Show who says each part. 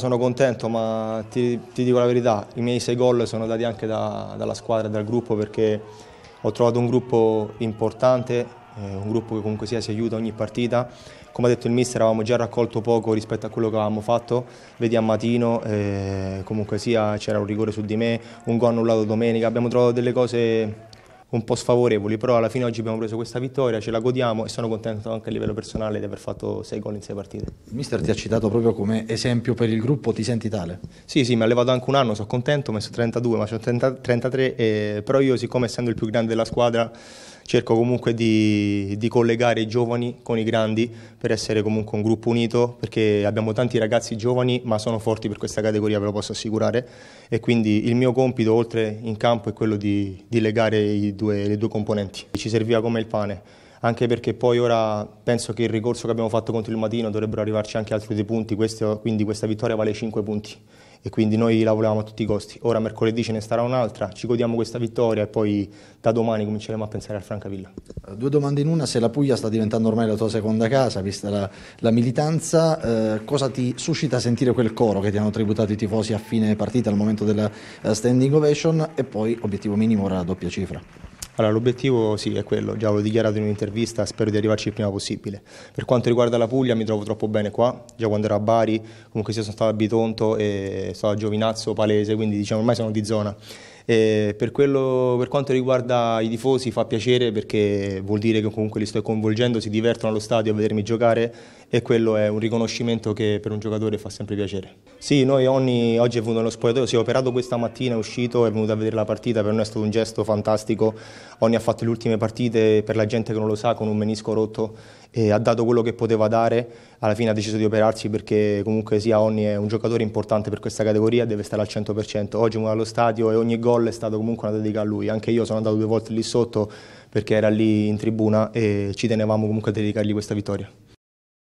Speaker 1: Sono contento ma ti, ti, dico la verità, i miei sei gol sono dati anche da, dalla squadra e dal gruppo perché ho trovato un gruppo importante, eh, un gruppo che comunque sia si aiuta ogni partita. Come ha detto il mister avevamo già raccolto poco rispetto a quello che avevamo fatto, vedi a Matino, eh, comunque sia c'era un rigore su di me, un gol annullato domenica, abbiamo trovato delle cose un po' sfavorevoli, però alla fine oggi abbiamo preso questa vittoria, ce la godiamo e sono contento anche a livello personale di aver fatto 6 gol in 6 partite. Il mister ti ha citato proprio come esempio per il gruppo, ti senti tale? Sì, sì, mi ha levato anche un anno, sono contento, ho messo 32, ma sono 30, 33, eh, però io siccome essendo il più grande della squadra cerco comunque di, di, collegare i giovani con i grandi per essere comunque un gruppo unito perché abbiamo tanti ragazzi giovani ma sono forti per questa categoria ve lo posso assicurare e quindi il mio compito oltre in campo è quello di, di legare due, le due componenti. Ci serviva come il pane anche perché poi ora penso che il ricorso che abbiamo fatto contro il Matino dovrebbero arrivarci anche altri due punti, questo, quindi questa vittoria vale 5 punti e quindi noi la volevamo a tutti i costi. Ora mercoledì ce ne starà un'altra, ci godiamo questa vittoria e poi da domani cominceremo a pensare al Francavilla. Eh, due domande in una, se la Puglia
Speaker 2: sta diventando ormai la tua seconda casa, vista la, la militanza, eh, cosa ti suscita sentire quel coro che ti hanno tributato i tifosi a fine partita, al momento della eh, standing ovation e poi obiettivo minimo ora la doppia cifra?
Speaker 1: Allora, l'obiettivo sì è quello, già l'ho dichiarato in un'intervista, spero di arrivarci il prima possibile. Per quanto riguarda la Puglia mi trovo troppo bene qua, già quando ero a Bari, comunque sia sono stato a Bitonto e sono a Giovinazzo, Palese, quindi diciamo ormai sono di zona e per, quello, per quanto riguarda i tifosi fa piacere perché vuol dire che comunque li sto coinvolgendo, si divertono allo stadio a vedermi giocare e quello è un riconoscimento che per un giocatore fa sempre piacere. Sì, noi ogni, oggi è venuto nello spogliatoio, si è operato questa mattina, è uscito, è venuto a vedere la partita, per noi è stato un gesto fantastico, ogni ha fatto le ultime partite per la gente che non lo sa con un menisco rotto e ha dato quello che poteva dare, alla fine ha deciso di operarsi perché comunque sia Onni è un giocatore importante per questa categoria, deve stare al 100%, oggi è allo stadio e ogni gol gol è stata comunque una dedica a lui, anche io sono andato due volte lì sotto perché era lì in tribuna e ci tenevamo comunque a dedicargli questa vittoria.